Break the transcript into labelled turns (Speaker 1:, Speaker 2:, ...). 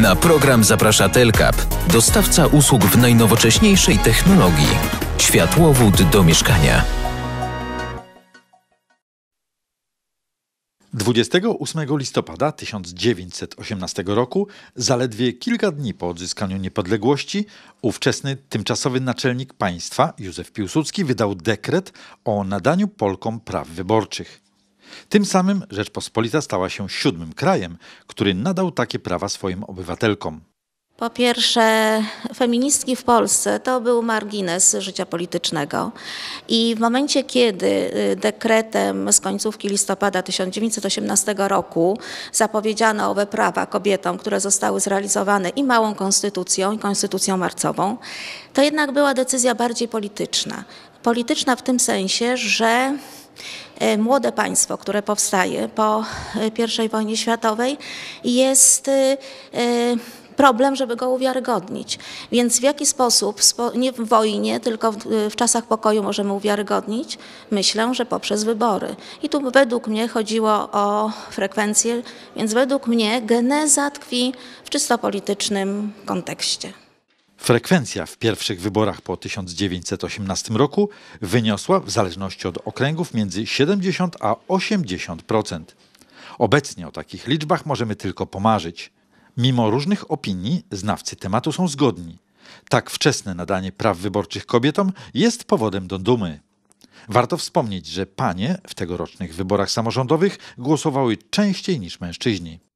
Speaker 1: Na program zaprasza Telkap, dostawca usług w najnowocześniejszej
Speaker 2: technologii. Światłowód do mieszkania. 28 listopada 1918 roku, zaledwie kilka dni po odzyskaniu niepodległości, ówczesny tymczasowy naczelnik państwa Józef Piłsudski wydał dekret o nadaniu Polkom praw wyborczych. Tym samym Rzeczpospolita stała się siódmym krajem, który nadał takie prawa swoim obywatelkom.
Speaker 1: Po pierwsze, feministki w Polsce to był margines życia politycznego. I w momencie, kiedy y, dekretem z końcówki listopada 1918 roku zapowiedziano owe prawa kobietom, które zostały zrealizowane i małą konstytucją, i konstytucją marcową, to jednak była decyzja bardziej polityczna. Polityczna w tym sensie, że E, młode państwo, które powstaje po e, I wojnie światowej, jest e, problem, żeby go uwiarygodnić. Więc w jaki sposób, nie w wojnie, tylko w, czasach pokoju możemy uwiarygodnić? Myślę, że poprzez wybory. I tu według mnie chodziło o frekwencję, więc według mnie geneza tkwi w czysto politycznym kontekście.
Speaker 2: Frekwencja w pierwszych wyborach po 1918 roku wyniosła w zależności od okręgów między 70 a 80%. Obecnie o takich liczbach możemy tylko pomarzyć. Mimo różnych opinii znawcy tematu są zgodni. Tak wczesne nadanie praw wyborczych kobietom jest powodem do dumy. Warto wspomnieć, że panie w tegorocznych wyborach samorządowych głosowały częściej niż mężczyźni.